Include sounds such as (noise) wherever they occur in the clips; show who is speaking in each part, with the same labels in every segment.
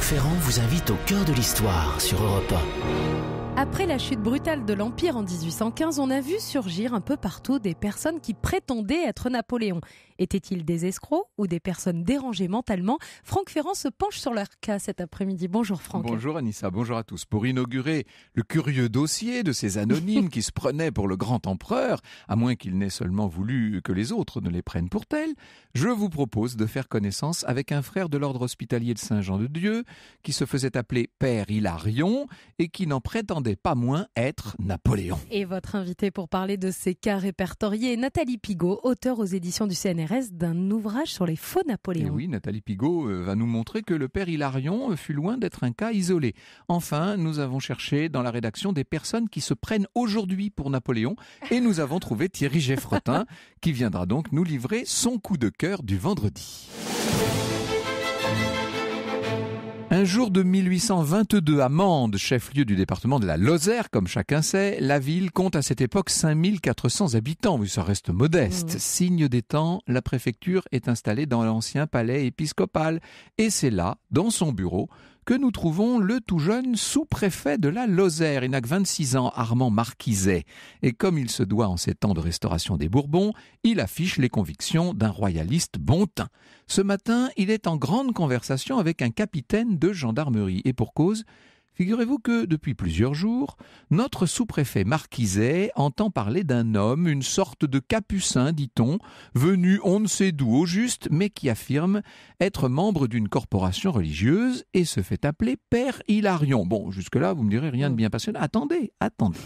Speaker 1: Ferrand vous invite au cœur de l'histoire sur Europa. Après la chute brutale de l'Empire en 1815, on a vu surgir un peu partout des personnes qui prétendaient être Napoléon. Étaient-ils des escrocs ou des personnes dérangées mentalement Franck Ferrand se penche sur leur cas cet après-midi. Bonjour Franck.
Speaker 2: Bonjour Anissa, bonjour à tous. Pour inaugurer le curieux dossier de ces anonymes (laughs) qui se prenaient pour le grand empereur, à moins qu'ils n'aient seulement voulu que les autres ne les prennent pour tels, je vous propose de faire connaissance avec un frère de l'ordre hospitalier de Saint-Jean-de-Dieu qui se faisait appeler Père Hilarion et qui n'en prétendait pas moins être Napoléon.
Speaker 1: Et votre invité pour parler de ces cas répertoriés Nathalie Pigot, auteure aux éditions du CNR d'un ouvrage sur les faux Napoléons. Et
Speaker 2: oui, Nathalie Pigot euh, va nous montrer que le père Hilarion euh, fut loin d'être un cas isolé. Enfin, nous avons cherché dans la rédaction des personnes qui se prennent aujourd'hui pour Napoléon et nous avons trouvé Thierry Geffretin qui viendra donc nous livrer son coup de cœur du vendredi. Un jour de 1822 à Mende, chef-lieu du département de la Lozère, comme chacun sait, la ville compte à cette époque 5400 habitants, mais ça reste modeste. Mmh. Signe des temps, la préfecture est installée dans l'ancien palais épiscopal et c'est là, dans son bureau, que nous trouvons le tout jeune sous-préfet de la Lozère. Il n'a que 26 ans, Armand Marquiset. Et comme il se doit en ces temps de restauration des Bourbons, il affiche les convictions d'un royaliste teint. Ce matin, il est en grande conversation avec un capitaine de gendarmerie. Et pour cause, Figurez-vous que, depuis plusieurs jours, notre sous-préfet Marquiset entend parler d'un homme, une sorte de capucin, dit-on, venu on ne sait d'où au juste, mais qui affirme être membre d'une corporation religieuse et se fait appeler Père Hilarion. Bon, jusque-là, vous me direz rien de mm. bien passionnant. Attendez, attendez.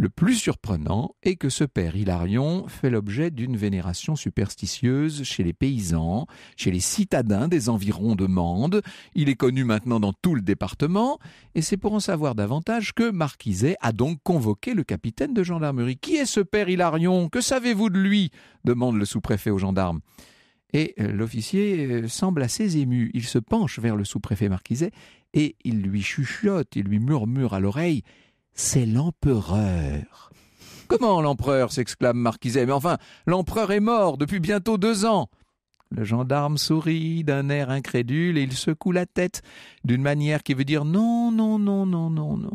Speaker 2: Le plus surprenant est que ce père Hilarion fait l'objet d'une vénération superstitieuse chez les paysans, chez les citadins des environs de Mende. Il est connu maintenant dans tout le département, et c'est pour en savoir davantage que Marquiset a donc convoqué le capitaine de gendarmerie. Qui est ce père Hilarion Que savez-vous de lui demande le sous-préfet aux gendarmes. Et euh, l'officier euh, semble assez ému. Il se penche vers le sous-préfet Marquiset et il lui chuchote, il lui murmure à l'oreille c'est l'empereur. Comment l'empereur s'exclame Marquiset. Mais enfin, l'empereur est mort depuis bientôt deux ans. Le gendarme sourit d'un air incrédule et il secoue la tête d'une manière qui veut dire non, non, non, non, non, non.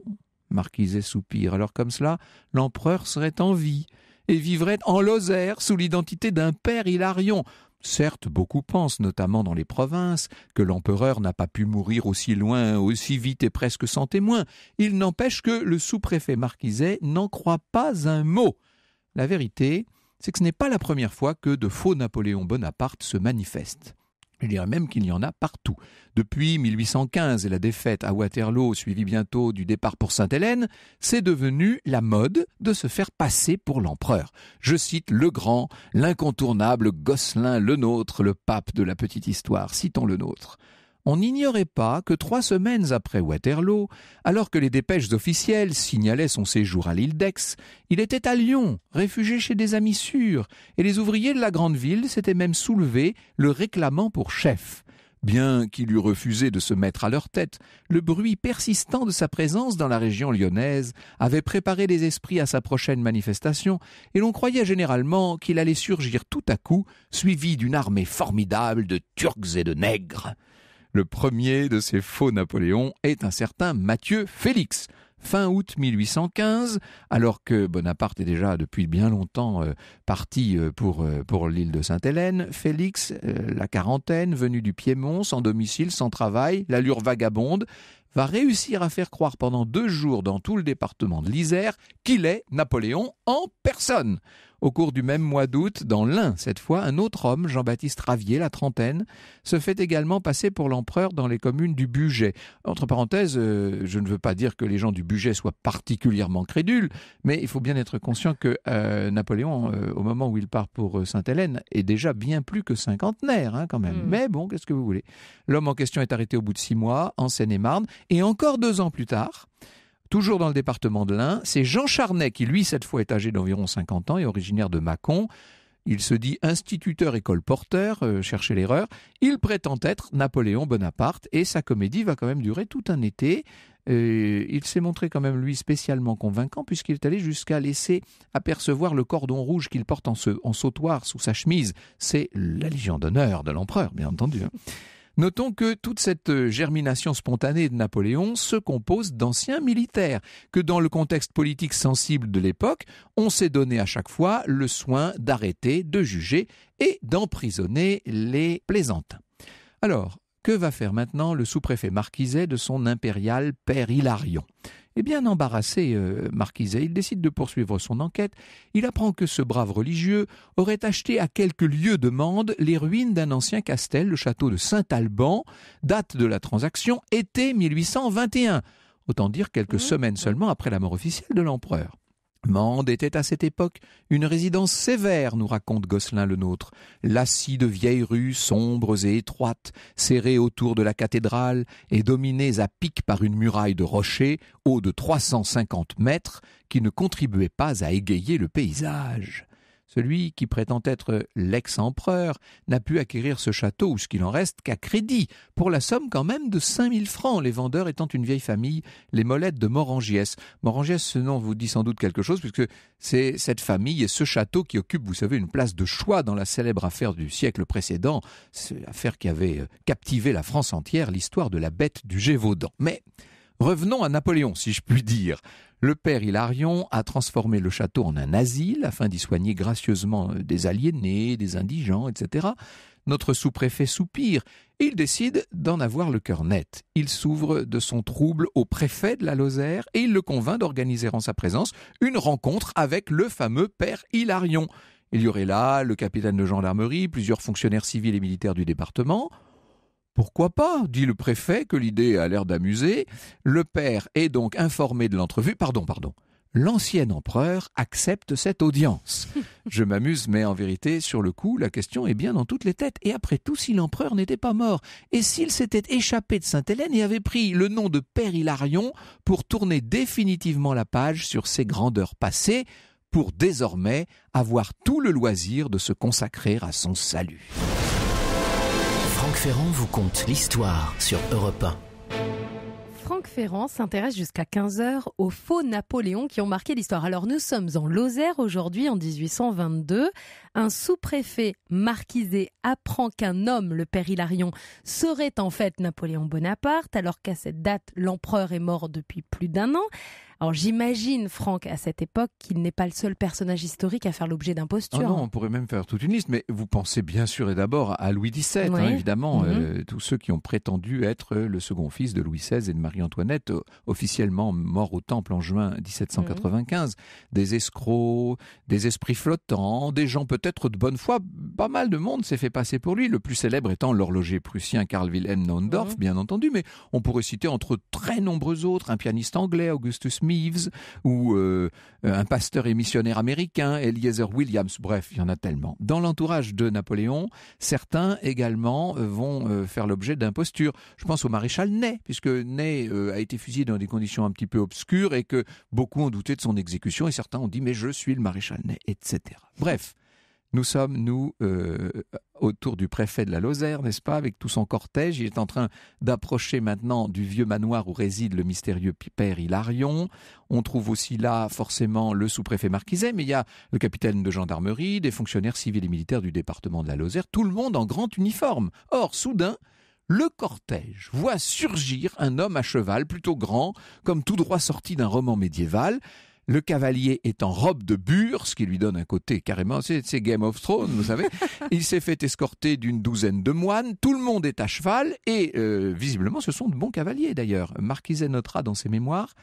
Speaker 2: Marquiset soupire. Alors comme cela, l'empereur serait en vie et vivrait en Lozère sous l'identité d'un père Hilarion. Certes, beaucoup pensent, notamment dans les provinces, que l'empereur n'a pas pu mourir aussi loin, aussi vite et presque sans témoin. Il n'empêche que le sous-préfet marquiset n'en croit pas un mot. La vérité, c'est que ce n'est pas la première fois que de faux Napoléon Bonaparte se manifestent. Je dirais même qu'il y en a partout. Depuis 1815 et la défaite à Waterloo, suivie bientôt du départ pour Sainte-Hélène, c'est devenu la mode de se faire passer pour l'empereur. Je cite le grand, l'incontournable Gosselin le nôtre, le pape de la petite histoire. Citons le nôtre on n'ignorait pas que trois semaines après Waterloo, alors que les dépêches officielles signalaient son séjour à l'île d'Aix, il était à Lyon, réfugié chez des amis sûrs, et les ouvriers de la grande ville s'étaient même soulevés, le réclamant pour chef. Bien qu'il eût refusé de se mettre à leur tête, le bruit persistant de sa présence dans la région lyonnaise avait préparé les esprits à sa prochaine manifestation, et l'on croyait généralement qu'il allait surgir tout à coup, suivi d'une armée formidable de Turcs et de Nègres. Le premier de ces faux Napoléons est un certain Mathieu Félix fin août 1815, alors que Bonaparte est déjà depuis bien longtemps euh, parti euh, pour, euh, pour l'île de Sainte-Hélène, Félix, la quarantaine, venu du Piémont, sans domicile, sans travail, l'allure vagabonde, va réussir à faire croire pendant deux jours dans tout le département de l'Isère qu'il est Napoléon en personne. Au cours du même mois d'août, dans l'Ain cette fois, un autre homme, Jean-Baptiste Ravier, la trentaine, se fait également passer pour l'empereur dans les communes du Buget. Entre parenthèses, euh, je ne veux pas dire que les gens du Buget soient particulièrement crédules, mais il faut bien être conscient que euh, Napoléon, euh, au moment où il part pour Sainte-Hélène, est déjà bien plus que cinquantenaire hein, quand même. Hmm. Mais bon, qu'est-ce que vous voulez L'homme en question est arrêté au bout de six mois en Seine-et-Marne et encore deux ans plus tard, toujours dans le département de l'Ain, c'est Jean Charnet qui, lui, cette fois, est âgé d'environ 50 ans et originaire de Mâcon. Il se dit instituteur école porteur, euh, cherchez l'erreur. Il prétend être Napoléon Bonaparte et sa comédie va quand même durer tout un été. Euh, il s'est montré quand même lui spécialement convaincant puisqu'il est allé jusqu'à laisser apercevoir le cordon rouge qu'il porte en sautoir sous sa chemise. C'est la Légion d'honneur de l'empereur, bien entendu. Hein. Notons que toute cette euh, germination spontanée de Napoléon se compose d'anciens militaires, que dans le contexte politique sensible de l'époque, on s'est donné à chaque fois le soin d'arrêter, de juger et d'emprisonner les plaisantins. Alors, que va faire maintenant le sous-préfet marquisé de son impérial père Hilarion et bien embarrassé, euh, il décide de poursuivre son enquête. Il apprend que ce brave religieux aurait acheté à quelques lieux de Mende les ruines d'un ancien castel, le château de Saint-Alban. Date de la transaction été 1821. Autant dire quelques mmh. semaines seulement après la mort officielle de l'empereur. Mende était à cette époque une résidence sévère, nous raconte Gosselin le nôtre, lassis de vieilles rues sombres et étroites, serrées autour de la cathédrale et dominées à pic par une muraille de rochers haut de 350 mètres qui ne contribuait pas à égayer le paysage. Celui qui prétend être l'ex-empereur n'a pu acquérir ce château ou ce qu'il en reste qu'à crédit, pour la somme quand même de 5000 francs, les vendeurs étant une vieille famille, les Molettes de Morangiès. Morangiès, ce nom vous dit sans doute quelque chose, puisque c'est cette famille et ce château qui occupent, vous savez, une place de choix dans la célèbre affaire du siècle précédent, cette affaire qui avait euh, captivé la France entière, l'histoire de la bête du Gévaudan. Mais revenons à Napoléon, si je puis dire. Le père Hilarion a transformé le château en un asile afin d'y soigner gracieusement euh, des aliénés, des indigents, etc. Notre sous-préfet soupire et il décide d'en avoir le cœur net. Il s'ouvre de son trouble au préfet de la Lozère et il le convainc d'organiser en sa présence une rencontre avec le fameux père Hilarion. Il y aurait là le capitaine de gendarmerie, plusieurs fonctionnaires civils et militaires du département, pourquoi pas dit le préfet, que l'idée a l'air d'amuser. Le père est donc informé de l'entrevue. Pardon, pardon. L'ancien empereur accepte cette audience. (laughs) Je m'amuse, mais en vérité, sur le coup, la question est bien dans toutes les têtes. Et après tout, si l'empereur n'était pas mort, et s'il s'était échappé de Sainte-Hélène et avait pris le nom de Père Hilarion pour tourner définitivement la page sur ses grandeurs passées, pour désormais avoir tout le loisir de se consacrer à son salut. Franck Ferrand vous conte l'histoire sur Europe 1.
Speaker 1: Franck Ferrand s'intéresse jusqu'à 15h aux faux Napoléons qui ont marqué l'histoire. Alors nous sommes en Lozère aujourd'hui en 1822. Un sous-préfet marquisé apprend qu'un homme, le père Hilarion, serait en fait Napoléon Bonaparte alors qu'à cette date l'empereur est mort depuis plus d'un an. Alors j'imagine, Franck, à cette époque, qu'il n'est pas le seul personnage historique à faire l'objet d'imposture. Ah oh non, on
Speaker 2: pourrait même faire toute une liste, mais vous pensez bien sûr et d'abord à Louis XVII, hein, évidemment, mhm. euh, tous ceux qui ont prétendu être le second fils de Louis XVI et de Marie-Antoinette, euh, officiellement mort au Temple en juin 1795, mhm. des escrocs, des esprits flottants, des gens peut-être de bonne foi, pas mal de monde s'est fait passer pour lui, le plus célèbre étant l'horloger prussien Karl Wilhelm Naundorf, mhm. bien entendu, mais on pourrait citer entre très nombreux autres un pianiste anglais, Augustus Smith, ou euh, un pasteur et missionnaire américain, Eliezer Williams, bref, il y en a tellement. Dans l'entourage de Napoléon, certains également euh, vont euh, faire l'objet d'impostures. Je pense au maréchal Ney, puisque Ney a été fusillé dans des conditions un petit peu obscures et que beaucoup ont douté de son exécution et certains ont dit mais je suis le maréchal Ney, etc. Bref. Nous sommes, nous, euh, autour du préfet de la Lozère, n'est-ce pas, avec tout son cortège. Il est en train d'approcher maintenant du vieux manoir où réside le mystérieux père Hilarion. On trouve aussi là, forcément, le sous-préfet Marquiset, mais il y a le capitaine de gendarmerie, des fonctionnaires civils et militaires du département de la Lozère, tout le monde en grand uniforme. Or, soudain, le cortège voit surgir un homme à cheval plutôt grand, comme tout droit sorti d'un roman médiéval, le cavalier est en robe de bure, ce qui lui donne un côté carrément, c'est Game of Thrones, vous savez. (laughs) Il s'est fait escorter d'une douzaine de moines, tout le monde est à cheval, et euh, visiblement ce sont de bons cavaliers d'ailleurs. Marquiset notera dans ses mémoires,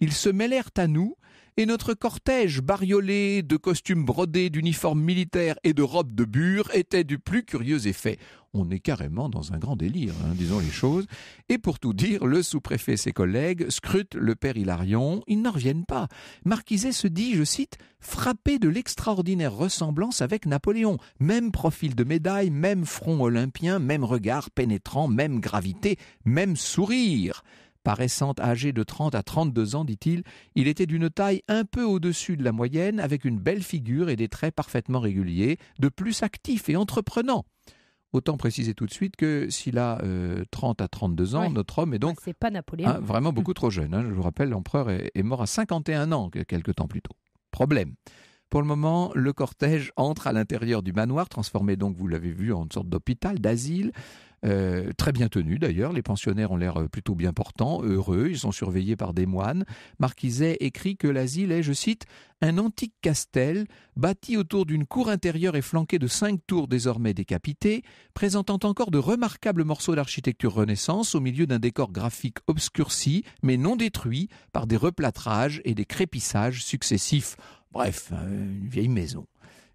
Speaker 2: ils se mêlèrent à nous, et notre cortège bariolé de costumes brodés d'uniformes militaires et de robes de bure était du plus curieux effet on est carrément dans un grand délire, hein, disons les choses. Et pour tout dire, le sous-préfet et ses collègues scrutent le père Hilarion, ils n'en reviennent pas. Marquiset se dit, je cite, frappé de l'extraordinaire ressemblance avec Napoléon. Même profil de médaille, même front olympien, même regard pénétrant, même gravité, même sourire. Paraissant âgé de 30 à 32 ans, dit-il, il était d'une taille un peu au-dessus de la moyenne, avec une belle figure et des traits parfaitement réguliers, de plus actif et entreprenant autant préciser tout de suite que s'il a euh, trente 30 à 32 ans, notre homme est donc hein, vraiment (laughs) beaucoup trop jeune. Hein. Je vous rappelle, l'empereur est, est, mort à 51 ans, quelques temps plus tôt. Problème. Pour le moment, le cortège entre à l'intérieur du manoir, transformé donc, vous l'avez vu, en une sorte d'hôpital, d'asile. Euh, très bien tenus d'ailleurs. Les pensionnaires ont l'air euh, plutôt bien portants, heureux, ils sont surveillés par des moines. Marquiset écrit que l'asile est, je cite, un antique castel bâti autour d'une cour intérieure et flanqué de cinq tours désormais décapitées, présentant encore de remarquables morceaux d'architecture renaissance au milieu d'un décor graphique obscurci mais non détruit par des replâtrages et des crépissages successifs. Bref, euh, une vieille maison.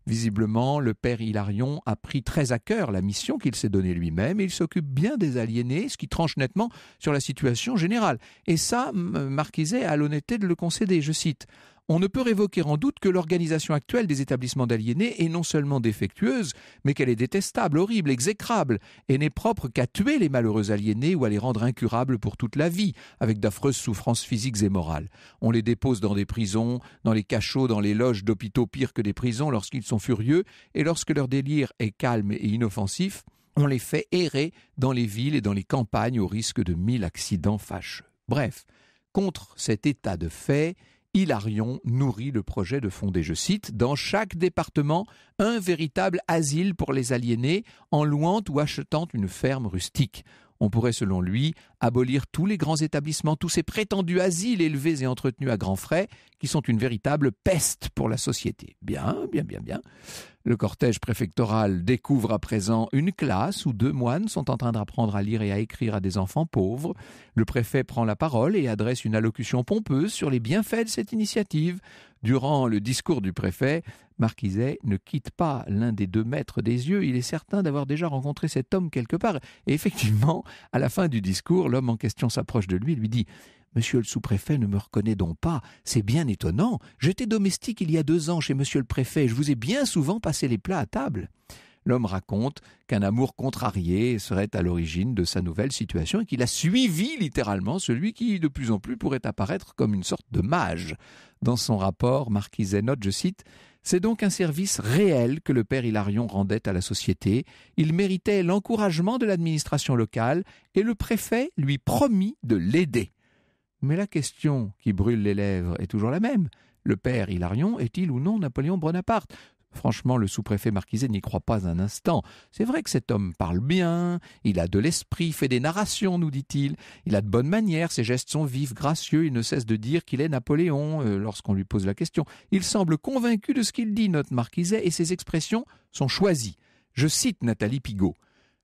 Speaker 2: Visiblement, le père Hilarion a pris très à cœur la mission qu'il s'est donnée lui-même et il s'occupe bien des aliénés, ce qui tranche nettement sur la situation générale. Et ça, Marquiset a l'honnêteté de le concéder, je cite on ne peut révoquer en doute que l'organisation actuelle des établissements d'aliénés est non seulement défectueuse, mais qu'elle est détestable, horrible, exécrable, et n'est propre qu'à tuer les malheureux aliénés ou à les rendre incurables pour toute la vie, avec d'affreuses souffrances physiques et morales. On les dépose dans des prisons, dans les cachots, dans les loges d'hôpitaux pires que des prisons lorsqu'ils sont furieux, et lorsque leur délire est calme et inoffensif, on les fait errer dans les villes et dans les campagnes au risque de mille accidents fâcheux. Bref, contre cet état de fait, Hilarion nourrit le projet de fonder, je cite, dans chaque département un véritable asile pour les aliénés en louant ou achetant une ferme rustique. On pourrait, selon lui, abolir tous les grands établissements, tous ces prétendus asiles élevés et entretenus à grands frais, qui sont une véritable peste pour la société. Bien, bien, bien, bien. Le cortège préfectoral découvre à présent une classe où deux moines sont en train d'apprendre à lire et à écrire à des enfants pauvres. Le préfet prend la parole et adresse une allocution pompeuse sur les bienfaits de cette initiative. Durant le discours du préfet, Marquiset ne quitte pas l'un des deux maîtres des yeux. Il est certain d'avoir déjà rencontré cet homme quelque part. Et effectivement, à la fin du discours, l'homme en question s'approche de lui et lui dit Monsieur le sous-préfet ne me reconnaît donc pas. C'est bien étonnant. J'étais domestique il y a deux ans chez monsieur le préfet. Je vous ai bien souvent passé les plats à table. L'homme raconte qu'un amour contrarié serait à l'origine de sa nouvelle situation et qu'il a suivi littéralement celui qui, de plus en plus, pourrait apparaître comme une sorte de mage. Dans son rapport, Marquis note, je cite, C'est donc un service réel que le père Hilarion rendait à la société. Il méritait l'encouragement de l'administration locale et le préfet lui promit de l'aider. Mais la question qui brûle les lèvres est toujours la même. Le père Hilarion est-il ou non Napoléon Bonaparte Franchement, le sous-préfet Marquiset n'y croit pas un instant. C'est vrai que cet homme parle bien, il a de l'esprit, fait des narrations, nous dit-il. Il a de bonnes manières, ses gestes sont vifs, gracieux, il ne cesse de dire qu'il est Napoléon euh, lorsqu'on lui pose la question. Il semble convaincu de ce qu'il dit, notre Marquiset, et ses expressions sont choisies. Je cite Nathalie Pigot.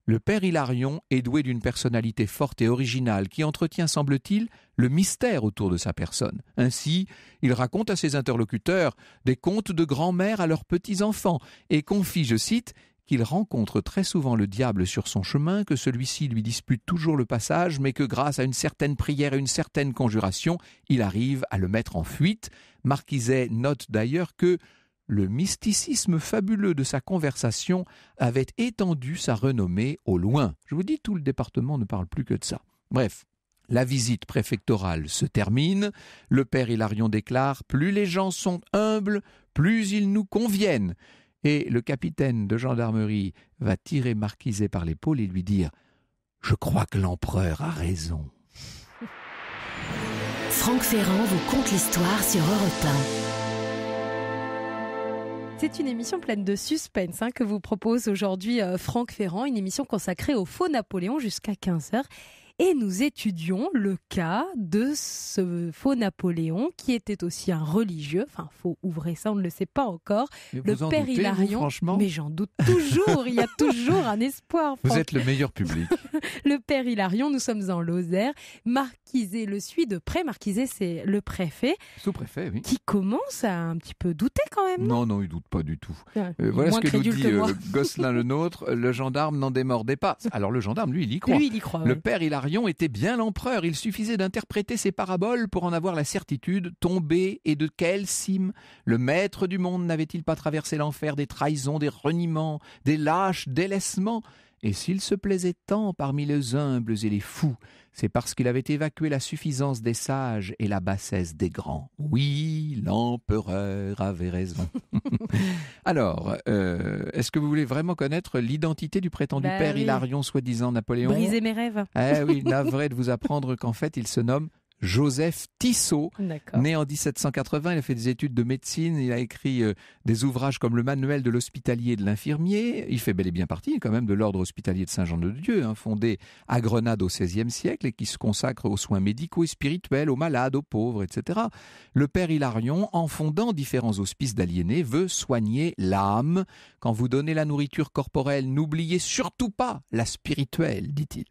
Speaker 2: Le père Hilarion est doué d'une personnalité forte et originale qui entretient, semble-t-il, le mystère autour de sa personne. Ainsi, il raconte à ses interlocuteurs des contes de grand-mère à leurs petits-enfants et confie, je cite, qu'il rencontre très souvent le diable sur son chemin, que celui-ci lui dispute toujours le passage, mais que grâce à une certaine prière et une certaine conjuration, il arrive à le mettre en fuite. Marquiset note d'ailleurs que le mysticisme fabuleux de sa conversation avait étendu sa renommée au loin. Je vous dis, tout le département ne parle plus que de ça. Bref, la visite préfectorale se termine. Le père Hilarion déclare Plus les gens sont humbles, plus ils nous conviennent. Et le capitaine de gendarmerie va tirer Marquiset par l'épaule et lui dire Je crois que l'empereur a raison.
Speaker 1: Franck Ferrand vous conte l'histoire sur Europe 1. C'est une émission pleine de suspense hein, que vous propose aujourd'hui euh, Franck Ferrand, une émission consacrée au faux Napoléon jusqu'à 15h et nous étudions le cas de ce faux Napoléon qui était aussi un religieux. Enfin, faut ouvrir ça, on ne le sait pas encore. le père Hilarion. mais j'en doute
Speaker 2: toujours. il y a (laughs) toujours
Speaker 1: un espoir. Vous êtes le meilleur public. (laughs) le père Hilarion. Nous sommes en Lozère. Marquisé le suit de près. Marquisé, c'est le préfet.
Speaker 2: Sous-préfet, oui.
Speaker 1: Qui commence à un petit peu douter quand même.
Speaker 2: Non, non, il il doute pas du tout. Euh, voilà ce que nous dit euh, Gosselin le nôtre. (laughs) Le gendarme n'en démordait pas. Alors le gendarme, lui, il y croit. Lui, il y croit. Le père Hilarion était bien l'empereur, il suffisait d'interpréter ses paraboles pour en avoir la certitude, tombé et de quelle cime le maître du monde n'avait-il pas traversé l'enfer des trahisons, des reniements, des lâches, délaissements et s'il se plaisait tant parmi les humbles et les fous, c'est parce qu'il avait évacué la suffisance des sages et la bassesse des grands. Oui, l'empereur avait raison. (laughs) Alors, euh, est-ce que vous voulez vraiment connaître l'identité du prétendu bah père Hilarion, soi-disant Napoléon Brisez mes
Speaker 1: rêves. Eh oui, (laughs)
Speaker 2: navré de vous apprendre qu'en fait, il se nomme Joseph Tissot, né en 1780. Il a fait des études de médecine, il a écrit euh, des ouvrages comme le manuel de l'hospitalier et de l'infirmier. Il fait bel et bien partie quand même de l'ordre hospitalier de Saint-Jean-de-Dieu, hein, fondé à Grenade au XVIe siècle et qui se consacre aux soins médicaux et spirituels, aux malades, aux pauvres, etc. Le père Hilarion, en fondant différents hospices d'aliénés, veut soigner l'âme. Quand vous donnez la nourriture corporelle, n'oubliez surtout pas la spirituelle, dit-il.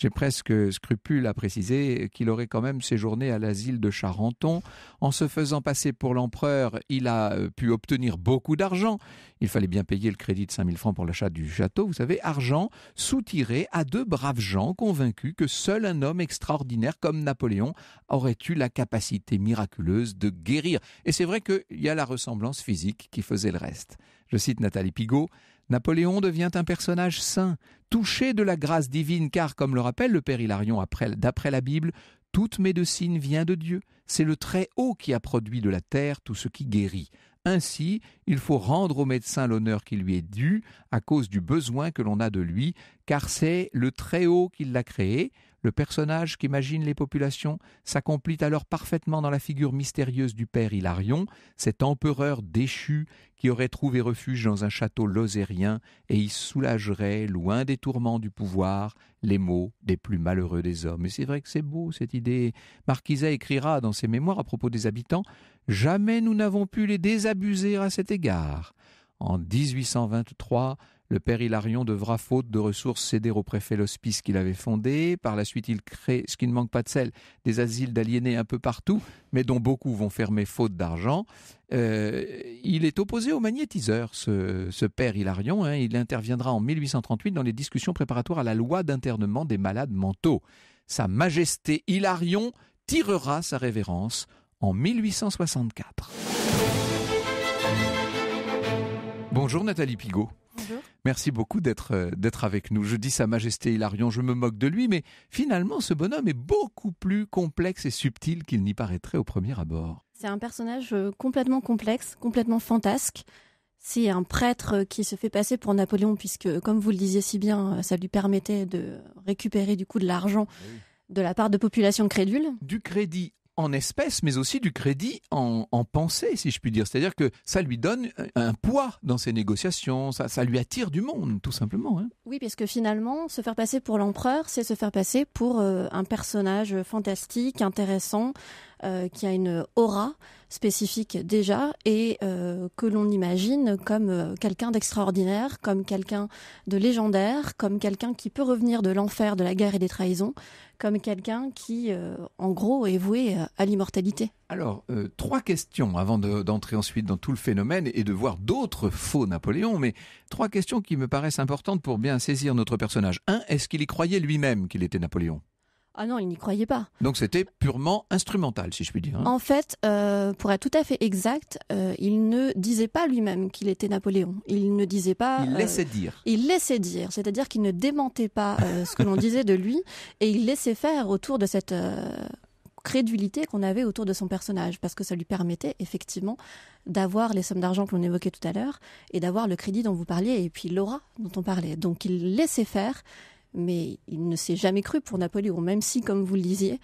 Speaker 2: J'ai presque scrupule à préciser qu'il aurait quand même séjourné à l'asile de Charenton. En se faisant passer pour l'empereur, il a euh, pu obtenir beaucoup d'argent. Il fallait bien payer le crédit de 5000 francs pour l'achat du château, vous savez, argent soutiré à deux braves gens convaincus que seul un homme extraordinaire comme Napoléon aurait eu la capacité miraculeuse de guérir. Et c'est vrai qu'il y a la ressemblance physique qui faisait le reste. Je cite Nathalie Pigot. Napoléon devient un personnage saint, touché de la grâce divine, car, comme le rappelle le Père Hilarion d'après la Bible, toute médecine vient de Dieu. C'est le Très-Haut qui a produit de la terre tout ce qui guérit. Ainsi, il faut rendre au médecin l'honneur qui lui est dû à cause du besoin que l'on a de lui, car c'est le Très-Haut qui l'a créé, le personnage qu'imaginent les populations s'accomplit alors parfaitement dans la figure mystérieuse du père Hilarion, cet empereur déchu qui aurait trouvé refuge dans un château lozérien et y soulagerait, loin des tourments du pouvoir, les maux des plus malheureux des hommes. Et c'est vrai que c'est beau cette idée. Marquiset écrira dans ses mémoires à propos des habitants Jamais nous n'avons pu les désabuser à cet égard. En 1823, le père Hilarion devra, faute de ressources, céder au préfet l'hospice qu'il avait fondé. Par la suite, il crée, ce qui ne manque pas de sel, des asiles d'aliénés un peu partout, mais dont beaucoup vont fermer faute d'argent. Euh, il est opposé au magnétiseur, ce, père Hilarion. Hein. Il interviendra en 1838 dans les discussions préparatoires à la loi d'internement des malades mentaux. Sa Majesté Hilarion tirera sa révérence en 1864. Bonjour Nathalie Pigot. Merci beaucoup d'être euh, d'être avec nous. Je dis Sa Majesté Hilarion, je me moque de lui, mais finalement, ce bonhomme est beaucoup plus complexe et subtil qu'il n'y paraîtrait au premier abord.
Speaker 3: C'est un personnage euh, complètement complexe, complètement fantasque. C'est un prêtre euh, qui se fait passer pour Napoléon, puisque, comme vous le disiez si bien, ça lui permettait de récupérer du coup de l'argent. Eh de la part de populations crédules.
Speaker 2: Du crédit en espèces, mais aussi du crédit en, pensée, si je puis dire. C'est-à-dire que ça lui donne un poids dans ses négociations, ça, lui attire du monde, tout simplement. Hein.
Speaker 3: Oui, parce que finalement, se faire passer pour l'empereur, c'est se faire passer pour euh, un personnage fantastique, intéressant, euh, qui a une aura spécifique déjà et euh, que l'on imagine comme euh, quelqu'un d'extraordinaire, comme quelqu'un de légendaire, comme quelqu'un qui peut revenir de l'enfer, de la guerre et des trahisons, comme quelqu'un qui, euh, en gros, est voué à l'immortalité.
Speaker 2: Alors, trois questions avant d'entrer ensuite dans tout le phénomène et de voir d'autres faux Napoléon, mais trois questions qui me paraissent importantes pour bien saisir notre personnage. Un, est-ce qu'il y croyait lui-même qu'il était Napoléon
Speaker 3: ah non, il n'y croyait pas.
Speaker 2: Donc c'était purement instrumental, si je puis dire. Hein.
Speaker 3: En fait, euh, pour être tout à fait exact, euh, il ne disait pas lui-même qu'il était Napoléon. Il ne disait pas. Il euh, laissait dire. Il laissait dire, c'est-à-dire qu'il ne démentait pas ce que l'on (laughs) disait de lui et il laissait faire autour de cette crédulité qu'on avait autour de son personnage, parce que ça lui permettait effectivement d'avoir les sommes d'argent que l'on évoquait tout à l'heure, et d'avoir le crédit dont vous parliez, et puis l'aura dont on parlait. Donc il laissait faire, mais il ne s'est jamais cru pour Napoléon, même si, comme vous le disiez,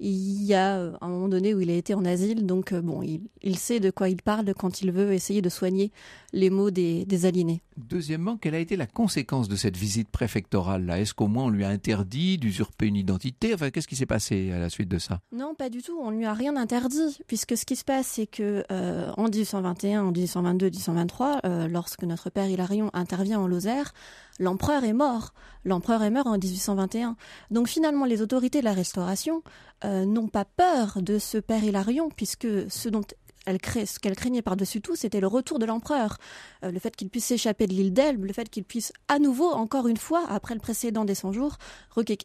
Speaker 3: il y a euh, un moment donné où il a été en asile, donc euh, bon, il, sait de quoi il parle quand il veut essayer de soigner les maux des, des aliénés.
Speaker 2: Deuxièmement, quelle a été la conséquence de cette visite préfectorale-là Est-ce qu'au moins on lui a interdit d'usurper une identité Enfin, qu'est-ce qui s'est passé à la suite de ça
Speaker 3: Non, pas du tout, on lui a rien interdit, puisque ce qui se passe, c'est que euh, en 1821, en 1822, 1823, lorsque notre père Hilarion intervient en Lozère, l'empereur est mort. L'empereur est mort en 1821. Donc finalement, les autorités de la Restauration euh, n'ont pas peur de ce père Hilarion, puisque ce dont elle qu'elle craignait par-dessus tout, c'était le retour de l'empereur. Euh, le fait qu'il puisse s'échapper de l'île d'Elbe, le fait qu'il puisse à nouveau, encore une fois, après le précédent des 100 jours,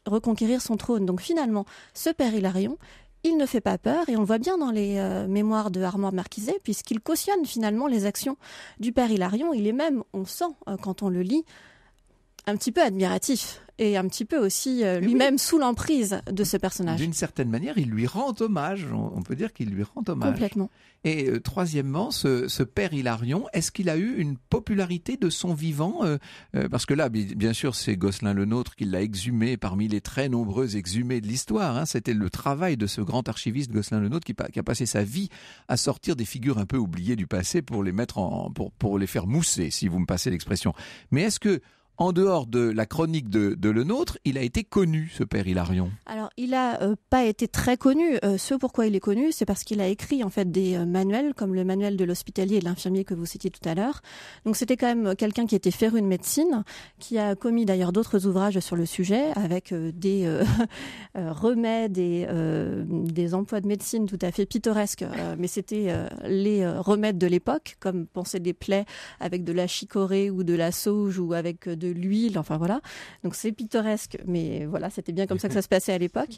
Speaker 3: reconquérir son trône. Donc finalement, ce père Hilarion, il ne fait pas peur et on voit bien dans les euh, mémoires de Armand Marquiset puisqu'il cautionne finalement les actions du père Hilarion. Il est même, on sent quand on le lit, un petit peu admiratif et un petit peu aussi euh, lui-même sous l'emprise
Speaker 2: de ce personnage. D'une certaine manière, il lui rend hommage, on peut dire qu'il lui rend hommage. Complètement. Et euh, troisièmement, ce, père Hilarion, est-ce qu'il a eu une popularité de son vivant euh, Parce que là, bien sûr, c'est Gosselin le Nôtre qui l'a exhumé parmi les très nombreux exhumés de l'histoire. Hein. C'était le travail de ce grand archiviste Gosselin le Nôtre qui, qui, a passé sa vie à sortir des figures un peu oubliées du passé pour les mettre en, pour, pour les faire mousser, si vous me passez l'expression. Mais est-ce que en dehors de la chronique de, Le Nôtre, il a été connu, ce père Hilarion
Speaker 3: Alors, il n'a euh, pas été très connu. Euh, ce pourquoi il est connu, c'est parce qu'il a écrit en fait des euh, manuels, comme le manuel de l'hospitalier et de l'infirmier que vous citiez tout à l'heure. Donc, c'était quand même quelqu'un qui était féru de médecine, qui a commis d'ailleurs d'autres ouvrages sur le sujet, avec des (laughs) remèdes et des emplois de médecine tout à fait pittoresques. mais c'était les remèdes de l'époque, comme penser des plaies avec de la chicorée ou de la sauge ou avec de l'huile, enfin voilà. Donc c'est pittoresque, mais voilà, c'était bien comme ça que ça se passait à l'époque.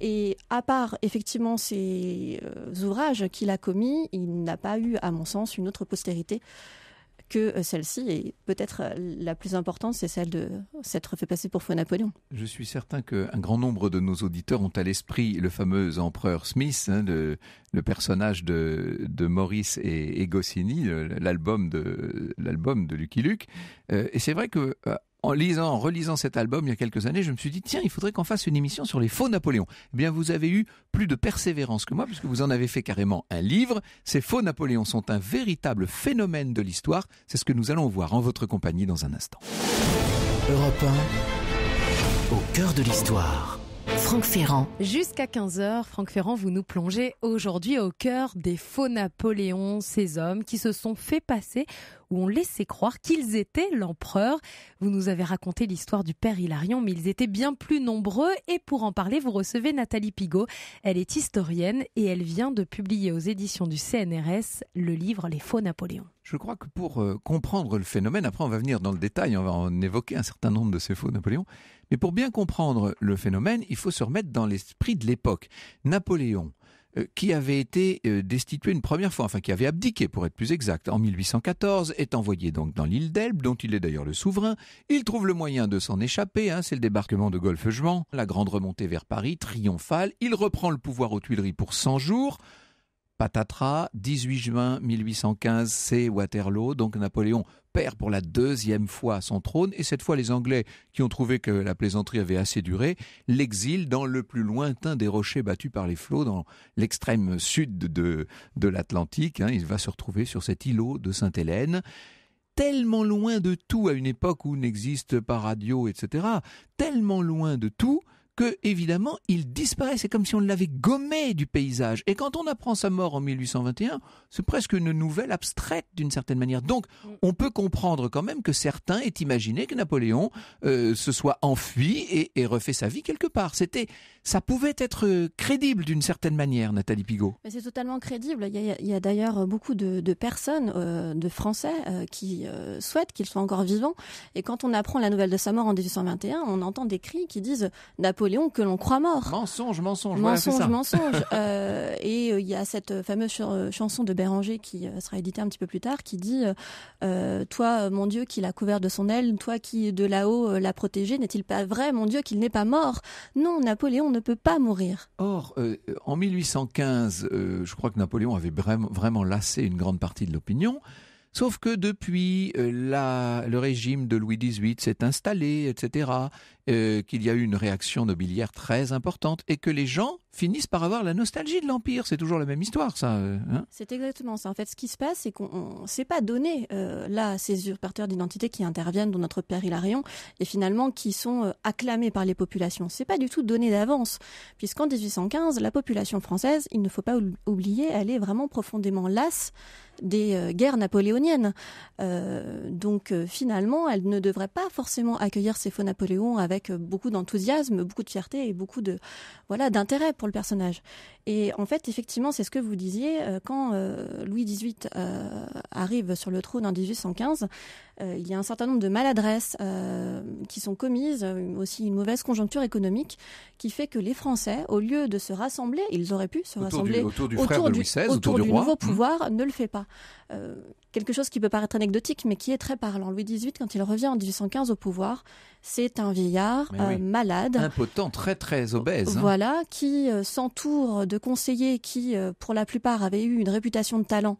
Speaker 3: Et à part effectivement ces euh, ouvrages qu'il a commis, il n'a pas eu, à mon sens, une autre postérité que euh, celle-ci, et peut-être euh, la plus importante, c'est celle de s'être fait passer pour faux Napoléon.
Speaker 2: Je suis certain qu'un grand nombre de nos auditeurs ont à l'esprit le fameux empereur Smith, hein, le, personnage de, Maurice et, egosini Goscinny, l'album de, de Lucky Luke. Euh, et c'est vrai que en lisant, en relisant cet album il y a quelques années, je me suis dit tiens, il faudrait qu'on fasse une émission sur les faux Napoléons. Eh bien, vous avez eu plus de persévérance que moi puisque vous en avez fait carrément un livre. Ces faux Napoléons sont un véritable phénomène de l'histoire. C'est ce que nous allons voir en votre compagnie dans un instant. Europe 1, au cœur de l'histoire. Franck
Speaker 1: Ferrand. Jusqu'à 15h, Franck Ferrand, vous nous plongez aujourd'hui au cœur des faux Napoléons, ces hommes qui se sont fait passer ou ont laissé croire qu'ils étaient l'empereur. Vous nous avez raconté l'histoire du père Hilarion, mais ils étaient bien plus nombreux. Et pour en parler, vous recevez Nathalie Pigot. Elle est historienne et elle vient de publier aux éditions du CNRS le livre Les faux Napoléons.
Speaker 2: Je crois que pour euh, comprendre le phénomène, après on va venir dans le détail, on va en évoquer un certain nombre de ces faux Napoléons, mais pour bien comprendre le phénomène, il faut se remettre dans l'esprit de l'époque. Napoléon, euh, qui avait été euh, destitué une première fois, enfin qui avait abdiqué pour être plus exact, en 1814, est envoyé donc dans l'île d'Elbe, dont il est d'ailleurs le souverain. Il trouve le moyen de s'en échapper, hein, c'est le débarquement de Golfe-Juan, la grande remontée vers Paris, triomphale. Il reprend le pouvoir aux Tuileries pour 100 jours patatras. 18 juin 1815, c'est Waterloo. Donc Napoléon perd pour la deuxième fois son trône. Et cette fois, les Anglais, qui ont trouvé que la plaisanterie avait assez duré, l'exilent dans le plus lointain des rochers battus par les flots, dans l'extrême sud de, l'Atlantique. Hein. il va se retrouver sur cet îlot de Sainte-Hélène tellement loin de tout à une époque où n'existe pas radio, etc., tellement loin de tout que évidemment il disparaît. C'est comme si on l'avait gommé du paysage. Et quand on apprend sa mort en 1821, c'est presque une nouvelle abstraite d'une certaine manière. Donc mm. on peut comprendre quand même que certains aient imaginé que Napoléon euh, se soit enfui et, refait sa vie quelque part. C'était, ça pouvait être crédible d'une certaine manière, Nathalie Pigot.
Speaker 3: C'est totalement crédible. Il y a, d'ailleurs beaucoup de, personnes, euh, de Français, euh, qui souhaitent qu'il soit encore vivant. Et quand on apprend la nouvelle de sa mort en 1821, on entend des cris qui disent Napoléon que l'on croit mort.
Speaker 2: Mensonge, mensonge, mensonge, mensonge.
Speaker 3: (laughs) Euh, et euh, il y a cette euh, fameuse chanson de Béranger qui sera éditée un petit peu plus tard, qui dit "Toi, mon Dieu, qui l'a couvert de son aile, toi qui de là-haut l'a protégé, n'est-il pas vrai, mon Dieu, qu'il n'est pas mort Non, Napoléon ne peut pas mourir."
Speaker 2: Or, en 1815, je crois que Napoléon avait vraiment lassé une grande partie de l'opinion. Sauf que depuis euh, le régime de Louis XVIII s'est installé, etc., euh, qu'il y a eu une réaction nobiliaire très importante et que les gens finissent par avoir la nostalgie de l'Empire. C'est toujours la même histoire, ça. Euh, hein.
Speaker 3: c'est exactement ça. En fait, ce qui se passe, c'est qu'on ne s'est pas donné, là, ces usurpateurs d'identité qui interviennent dans notre père Hilarion et finalement qui sont acclamés par les populations. C'est pas du tout donné d'avance, puisqu'en 1815, la population française, il ne faut pas oublier, elle est vraiment profondément lasse des euh, guerres napoléoniennes. Euh, donc euh, finalement, elle ne devrait pas forcément accueillir ces faux Napoléons avec beaucoup d'enthousiasme, beaucoup de fierté et beaucoup de voilà d'intérêt pour le personnage. Et en fait, effectivement, c'est ce que vous disiez quand Louis XVIII arrive sur le trône en 1815. Euh, il y a un certain nombre de maladresses euh, qui sont commises, euh, aussi une mauvaise conjoncture économique qui fait que les Français, au lieu de se rassembler, ils auraient pu se rassembler autour du Louis du, nouveau pouvoir, ne le fait pas. quelque chose qui peut paraître anecdotique, mais qui est très parlant. Louis XVIII, quand il revient en 1815 au pouvoir, c'est un vieillard malade.
Speaker 2: Impotent, très très obèse. Hein. Voilà,
Speaker 3: qui s'entoure de conseillers qui, pour la plupart, avaient eu une réputation de talent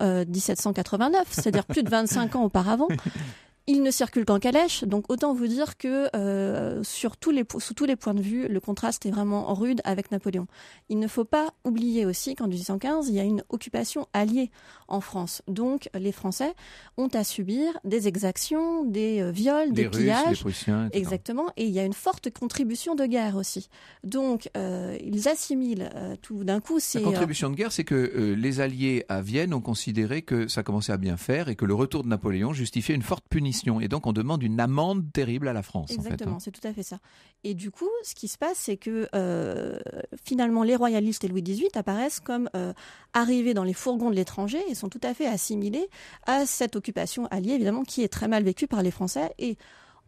Speaker 3: 1789, euh, c'est-à-dire plus de 25 ans auparavant. (laughs) Il ne circule qu'en calèche, donc autant vous dire que euh, sur tous les, sous tous les points de vue, le contraste est vraiment rude avec Napoléon. Il ne faut pas oublier aussi qu'en 1815, il y a une occupation alliée en France. Donc les Français ont à subir des exactions, des euh, viols, des, pillages. exactement, et il y a une forte contribution de guerre aussi. Donc euh, ils assimilent tout d'un coup ces... contribution
Speaker 2: de guerre, c'est que les Alliés à Vienne ont considéré que ça commençait à bien faire et que le retour de Napoléon justifiait une forte punition et donc, on demande une amende terrible à la France. Hein. Exactement, c'est
Speaker 3: tout à fait ça. Et du coup, ce qui se passe, c'est que euh, finalement, les royalistes et Louis XVIII apparaissent comme euh, arrivés dans les fourgons de l'étranger et sont tout à fait assimilés à cette occupation alliée, évidemment, qui est très mal vécue par les Français. Et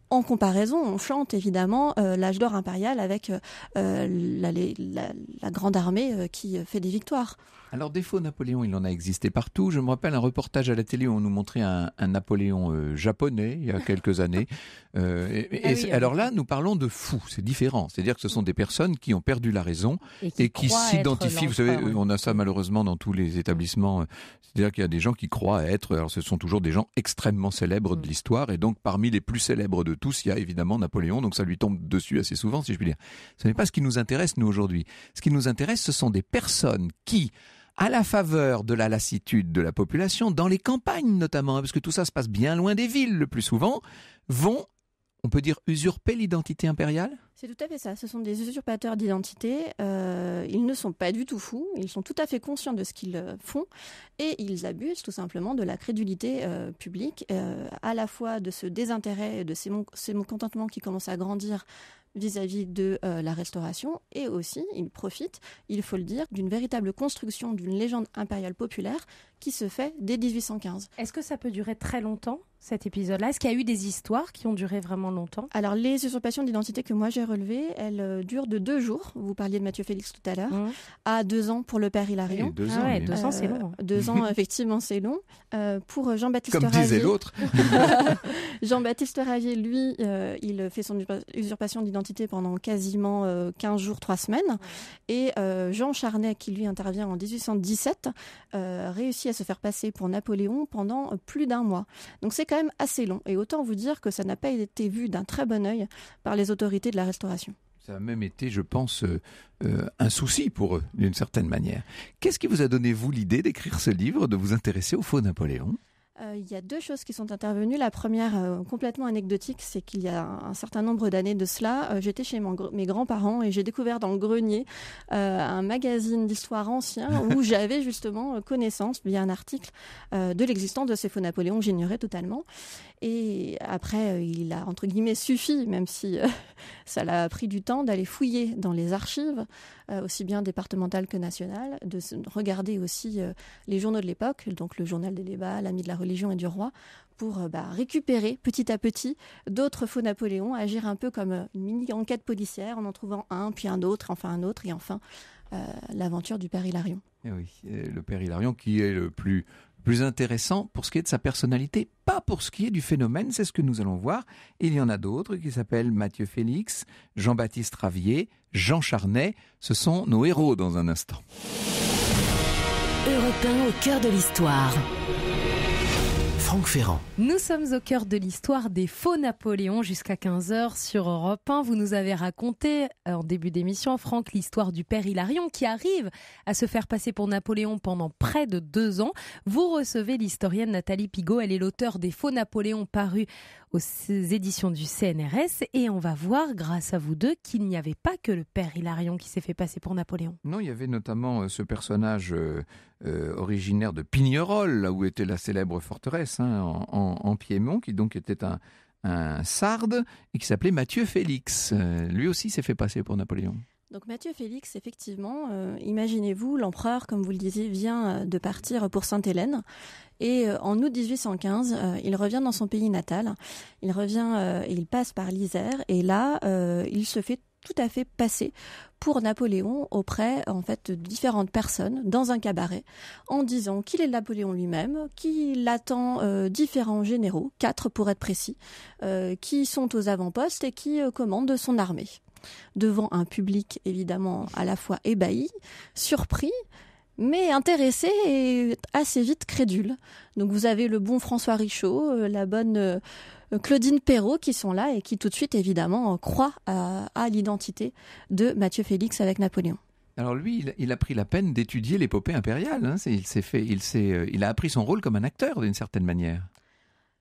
Speaker 3: en comparaison, on chante évidemment euh, l'âge d'or impérial avec la, grande armée qui fait des victoires.
Speaker 2: Alors défaut Napoléon, il en a existé partout. Je me rappelle un reportage à la télé où on nous montrait un, Napoléon euh, japonais il y a quelques années. Euh, et, ah ah alors là, nous parlons de fous, c'est différent. C'est-à-dire que ce sont des personnes qui ont perdu la raison et qui, s'identifient. Vous savez, on a ça malheureusement dans tous les établissements. C'est-à-dire qu'il y a des gens qui croient être. Alors ce sont toujours des gens extrêmement célèbres de mm. l'histoire et donc parmi les plus célèbres de tous, il y a évidemment Napoléon. Donc ça lui tombe dessus assez souvent, si je puis dire. Ce n'est pas ce qui nous intéresse nous aujourd'hui. Ce qui nous intéresse, ce sont des personnes qui à la faveur de la lassitude de la population, dans les campagnes notamment, hein, parce que tout ça se passe bien loin des villes le plus souvent, vont, on peut dire, usurper l'identité impériale
Speaker 3: c'est tout à fait ça. Ce sont des usurpateurs d'identité. Euh, ils ne sont pas du tout fous. Ils sont tout à fait conscients de ce qu'ils euh, font et ils abusent tout simplement de la crédulité euh, publique, à la fois de ce désintérêt, de ces, mon ces, qui commencent à grandir vis-à-vis de euh, la restauration et aussi il profite, il faut le dire, d'une véritable construction d'une légende impériale populaire qui se fait dès 1815. Est-ce que ça peut durer très longtemps cet épisode-là Est-ce qu'il y a eu des histoires qui ont duré vraiment longtemps Alors les usurpations d'identité que moi j'ai relevées, elles euh, durent de deux jours, vous parliez de Mathieu Félix tout à l'heure, mmh. à deux ans pour le père Hilarion. deux ans, ah deux ans c'est euh, long. Hein. deux ans (laughs) effectivement c'est long. pour Jean-Baptiste Comme disait l'autre. (laughs) (laughs) Jean-Baptiste Ravier, lui, il fait son usurpation d'identité pendant quasiment 15 euh, jours, 3 semaines. Et euh, Jean Charnay, qui lui intervient en 1817, euh, réussit à se faire passer pour Napoléon pendant plus d'un mois. Donc c'est quand même assez long. Et autant vous dire que ça n'a pas été vu d'un très bon œil par les autorités de la Restauration.
Speaker 2: Ça a même été, je pense, un souci pour eux, d'une certaine manière. Qu'est-ce qui vous a donné, vous, l'idée d'écrire ce livre, de vous intéresser au faux Napoléon
Speaker 3: euh, il y a deux choses qui sont intervenues. La première, euh, complètement anecdotique, c'est qu'il y a un, certain nombre d'années de cela, euh, j'étais chez mes grands-parents et j'ai découvert dans le grenier un magazine d'histoire ancien (laughs) où j'avais justement connaissance via un article de l'existence de ces faux Napoléon que j'ignorais totalement. Et après, il a entre guillemets suffi, même si (laughs) ça l'a pris du temps, d'aller fouiller dans les archives euh, aussi bien départementale que nationale, de regarder aussi euh, les journaux de l'époque, donc le journal des débats, l'ami de la religion et du roi, pour euh, bah, récupérer petit à petit d'autres faux Napoléons, agir un peu comme une mini-enquête policière en en trouvant un, puis un autre, enfin un autre, et enfin l'aventure du père Hilarion.
Speaker 2: Eh oui, le père Hilarion qui est le plus plus intéressant pour ce qui est de sa personnalité, pas pour ce qui est du phénomène, c'est ce que nous allons voir. il y en a d'autres qui s'appellent Mathieu Félix, Jean-Baptiste Ravier, Jean Charnet. Ce sont nos héros dans un instant.
Speaker 1: au cœur de l'histoire. Franck Ferrand. Nous sommes au cœur de l'histoire des faux Napoléons jusqu'à 15h sur Europe 1. Vous nous avez raconté euh, en début d'émission, Franck, l'histoire du père Hilarion qui arrive à se faire passer pour Napoléon pendant près de deux ans. Vous recevez l'historienne Nathalie Pigot. Elle est l'auteur des faux Napoléons parus aux éditions du CNRS. Et on va voir, grâce à vous deux, qu'il n'y avait pas que le père Hilarion qui s'est fait passer pour Napoléon.
Speaker 2: Non, il y avait notamment euh, ce personnage euh, euh, originaire de Pignerol, là où était la célèbre forteresse hein, en, Piémont, qui donc était un, sarde et qui s'appelait Mathieu Félix. Euh, lui aussi s'est fait passer pour Napoléon.
Speaker 3: Donc Mathieu Félix, effectivement, euh, imaginez-vous, l'empereur, comme vous le disiez, vient de partir pour Sainte-Hélène. Et en août 1815, il revient dans son pays natal. Il revient et il passe par l'Isère. Et là, il se fait tout à fait passé pour Napoléon auprès en fait de différentes personnes dans un cabaret en disant qu'il est Napoléon lui-même, qu'il attend euh, différents généraux, quatre pour être précis, euh, qui sont aux avant-postes et qui euh, commandent son armée devant un public évidemment à la fois ébahi, surpris, mais intéressé et assez vite crédule. Donc vous avez le bon François Richaud, la bonne euh, Claudine Perrault qui sont là et qui tout de suite évidemment euh, croient à, l'identité de Mathieu Félix avec Napoléon.
Speaker 2: Alors lui, il, a pris la peine d'étudier l'épopée impériale. Hein. Il fait, euh, il a appris son rôle comme un acteur d'une certaine manière.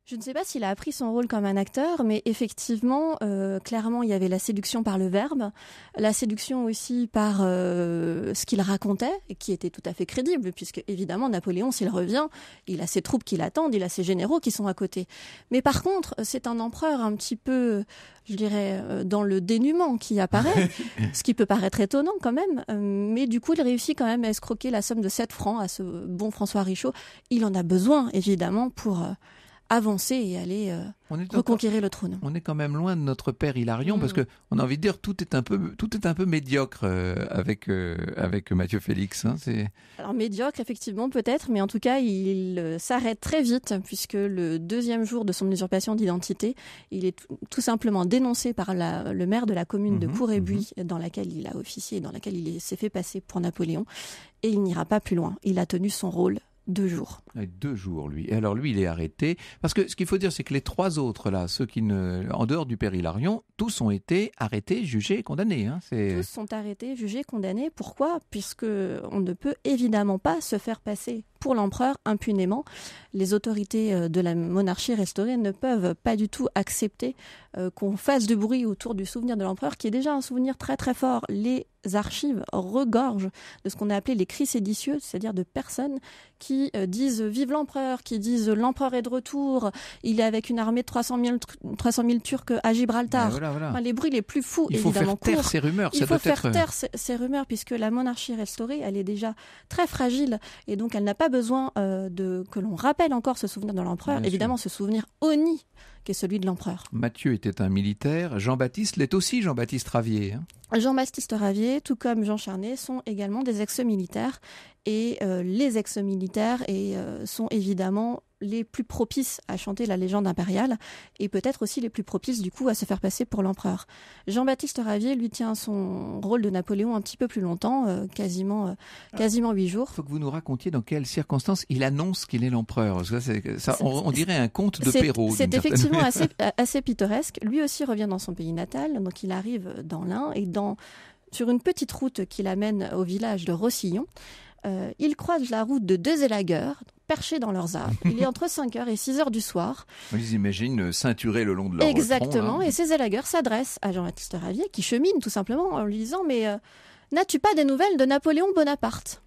Speaker 3: Je ne sais pas s'il a appris son rôle comme un acteur, mais effectivement, euh, clairement, il y avait la séduction par le verbe, la séduction aussi par euh, ce qu'il racontait, qui était tout à fait crédible, puisque évidemment, Napoléon, s'il revient, il a ses troupes qui l'attendent, il a ses généraux qui sont à côté. Mais par contre, c'est un empereur un petit peu, je dirais, euh, dans le dénuement qui apparaît, (laughs) ce qui peut paraître étonnant quand même, mais du coup, il réussit quand même à escroquer la somme de 7 francs à ce bon François Richaud. Il en a besoin, évidemment, pour avancer et aller euh, reconquérir le
Speaker 2: trône. On est quand même loin de notre père Hilarion parce mmh. que on a envie de dire tout est un peu tout est un peu médiocre euh, avec euh, avec Mathieu Félix. Hein, c'est...
Speaker 3: Alors médiocre effectivement peut-être, mais en tout cas il s'arrête très vite puisque le deuxième jour de son usurpation d'identité, il est tout, simplement dénoncé par le maire de la commune de et mmh. mmh. dans laquelle il a officié et dans laquelle il s'est fait passer pour Napoléon et il n'ira pas plus loin. Il a tenu son rôle deux
Speaker 2: jours. Deux jours, lui. Et alors, lui, il est arrêté. Parce que ce qu'il faut dire, c'est que les trois autres, là, ceux qui ne. En dehors du père tous ont été arrêtés, jugés, condamnés. Hein. Tous
Speaker 3: sont arrêtés, jugés, condamnés. Pourquoi Puisque on ne peut évidemment pas se faire passer pour l'empereur impunément. Les autorités euh, de la monarchie restaurée ne peuvent pas du tout accepter euh, qu'on fasse du bruit autour du souvenir de l'empereur, qui est déjà un souvenir très très fort. Les archives regorgent de ce qu'on a appelé les cris séditieux, c'est-à-dire de personnes qui euh, disent Vive l'empereur, qui disent l'empereur est de retour, il est avec une armée de 300 000, Turcs à Gibraltar. Ah, les bruits les plus fous, il faut évidemment, faire taire ces rumeurs. Il faut faire euh, taire ces, rumeurs, puisque la monarchie restaurée, elle est déjà très fragile, et donc elle n'a pas besoin euh, de que l'on rappelle encore ce souvenir de l'empereur. Évidemment, ce souvenir honni celui de l'empereur.
Speaker 2: Mathieu était un militaire, Jean-Baptiste l'est aussi, Jean-Baptiste Ravier. Hein.
Speaker 3: Jean-Baptiste Ravier, tout comme Jean Charnet, sont également des ex-militaires et euh, les ex-militaires et, euh, sont évidemment les plus propices à chanter la légende impériale et peut-être aussi les plus propices du coup à se faire passer pour l'empereur. Jean-Baptiste Ravier lui tient son rôle de Napoléon un petit peu plus longtemps, euh, quasiment euh, ah. quasiment
Speaker 2: huit jours. Il faut que vous nous racontiez dans quelles circonstances il annonce qu'il est l'empereur. Ça, on, dirait un conte de Perrault. C'est effectivement (laughs)
Speaker 3: assez, pittoresque. Lui aussi revient dans son pays natal, donc il arrive dans l'Ain et dans sur une petite route qui l'amène au village de Rossillon. Euh, il croise la route de deux élagueurs, perchés dans leurs arbres. Il est entre 5h et 6h du soir.
Speaker 2: On les imagine ceinturés le long de leur Exactement, hein. et
Speaker 3: ces élagueurs s'adressent à Jean-Baptiste Ravier qui chemine tout simplement en lui disant Mais euh, n'as-tu pas des nouvelles de Napoléon Bonaparte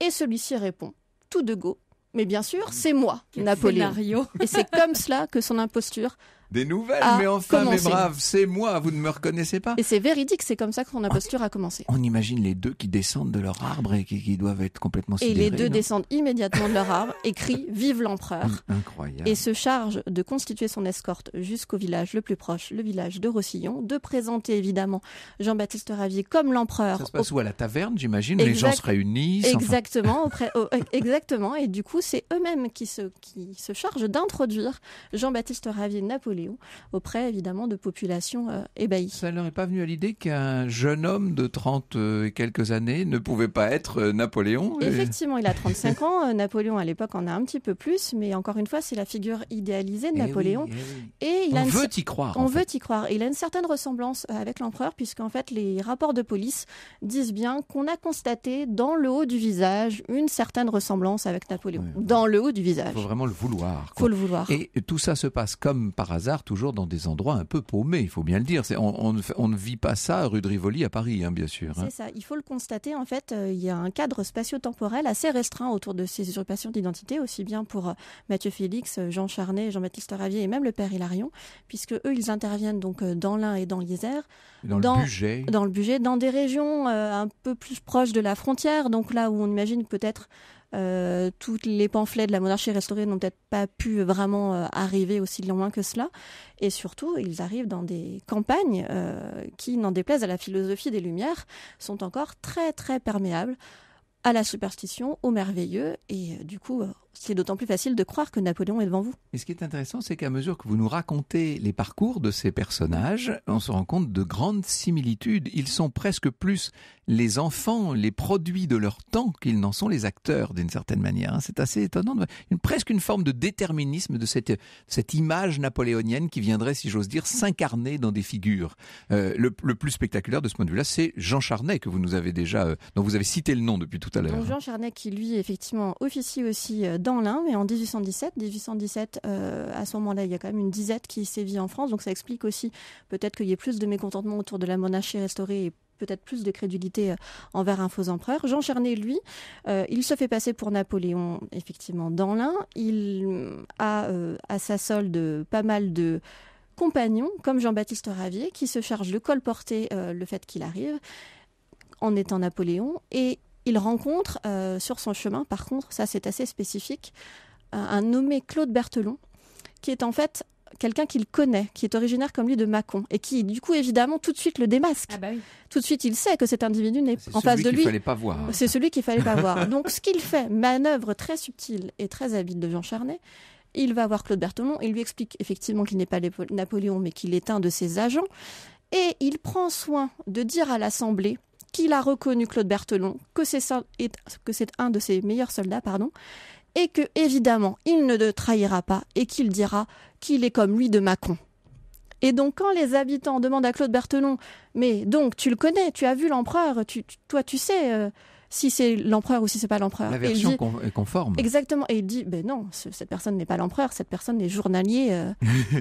Speaker 3: Et celui-ci répond Tout de go. Mais bien sûr, c'est moi, Napoléon. Et c'est comme cela que son imposture
Speaker 2: des nouvelles, mais enfin, mes braves, c'est moi, vous ne me reconnaissez pas. Et
Speaker 3: c'est véridique, c'est comme ça que son imposture a commencé.
Speaker 2: On imagine les deux qui descendent de leur arbre et qui, doivent être complètement sidérés. Et les deux descendent
Speaker 3: immédiatement de leur arbre et crient Vive l'empereur hum, Et se chargent de constituer son escorte jusqu'au village le plus proche, le village de Rossillon, de présenter évidemment Jean-Baptiste Ravier comme l'empereur. Ça se passe
Speaker 2: où À la taverne, j'imagine Les gens se réunissent.
Speaker 3: Exactement, (laughs) exactement. Et du coup, c'est eux-mêmes qui se, qui se chargent d'introduire Jean-Baptiste Ravier Napoléon auprès évidemment de populations euh,
Speaker 2: ébahies. Ça ne leur est pas venu à l'idée qu'un jeune homme de 30 euh, et quelques années ne pouvait pas être euh, Napoléon Effectivement,
Speaker 3: il a 35 (laughs) ans. Napoléon, à l'époque, en a un petit peu plus, mais encore une fois, c'est la figure idéalisée de eh Napoléon. Eh et, il On veut y croire. On veut y croire. il a une certaine ressemblance avec l'empereur, puisqu'en fait, les rapports de police disent bien qu'on a constaté dans le haut du visage une certaine ressemblance avec Napoléon.
Speaker 2: dans le haut du visage. Il faut vraiment le vouloir. Il faut le vouloir. Et tout ça se passe comme par hasard toujours dans des endroits un peu paumés, il faut bien le dire. On, on, ne vit pas ça rue de Rivoli à Paris, hein, bien sûr. Hein. C'est ça,
Speaker 3: il faut le constater. En fait, euh, il y a un cadre spatio-temporel assez restreint autour de ces usurpations d'identité, aussi bien pour euh, Mathieu Félix, euh, Jean Charnet, Jean-Baptiste Ravier et même le père Hilarion, puisque eux, ils interviennent donc dans l'Ain et dans l'Isère. Dans, le budget. Dans le budget, dans des régions un peu plus proches de la frontière, donc là où on imagine peut-être euh, tous les pamphlets de la monarchie restaurée n'ont peut-être pas pu vraiment euh, arriver aussi loin que cela. Et surtout, ils arrivent dans des campagnes euh, qui, n'en déplaisent à la philosophie des Lumières, sont encore très très perméables à la superstition, au merveilleux, et du coup c'est d'autant plus facile de croire que Napoléon est devant vous.
Speaker 2: Et ce qui est intéressant, c'est qu'à mesure que vous nous racontez les parcours de ces personnages, on se rend compte de grandes similitudes. Ils sont presque plus les enfants, les produits de leur temps qu'ils n'en sont les acteurs d'une certaine manière. Hein. C'est assez étonnant, presque une forme de déterminisme de cette, cette image napoléonienne qui viendrait, si j'ose dire, s'incarner dans des figures. Euh, le, plus spectaculaire de ce point de vue-là, c'est Jean Charnay que vous nous avez déjà, euh, dont vous avez cité le nom depuis tout à l'heure.
Speaker 3: Jean Charnay qui lui effectivement officie aussi euh, dans l'Ain, mais en 1817. 1817, euh, à ce moment-là, il y a quand même une disette qui sévit en France, donc ça explique aussi peut-être qu'il y ait plus de mécontentement autour de la monarchie restaurée et peut-être plus de crédulité euh, envers un faux empereur. Jean Charnay, lui, euh, il se fait passer pour Napoléon, effectivement, dans l'Ain. Il a à sa solde pas mal de compagnons, comme Jean-Baptiste Ravier, qui se charge de colporter le fait qu'il arrive en étant Napoléon. Et il rencontre euh, sur son chemin, par contre, ça c'est assez spécifique, un nommé Claude Berthelon, qui est en fait quelqu'un qu'il connaît, qui est originaire comme lui de Mâcon, et qui, du coup, évidemment, tout de suite le démasque. Ah bah tout de suite, il sait que cet individu n'est ah, en face de lui. C'est celui qu'il fallait pas voir. C'est celui qu'il fallait pas voir. Donc, ce qu'il fait, manœuvre très subtile et très habile de Jean Charnay, il va voir Claude Berthelon, il lui explique effectivement qu'il n'est pas Napoléon, mais qu'il est un de ses agents, et il prend soin de dire à l'Assemblée, qu'il a reconnu Claude Berthelon que c'est un de ses meilleurs soldats, pardon, et que évidemment il ne le trahira pas et qu'il dira qu'il est comme lui de Mâcon. Et donc quand les habitants demandent à Claude Berthelon, mais donc tu le connais, tu as vu l'empereur, toi tu sais euh, si c'est l'empereur ou si c'est pas l'empereur. La version
Speaker 2: est conforme. Exactement.
Speaker 3: Et il dit, ben non, cette personne n'est pas l'empereur, cette personne est journalier euh,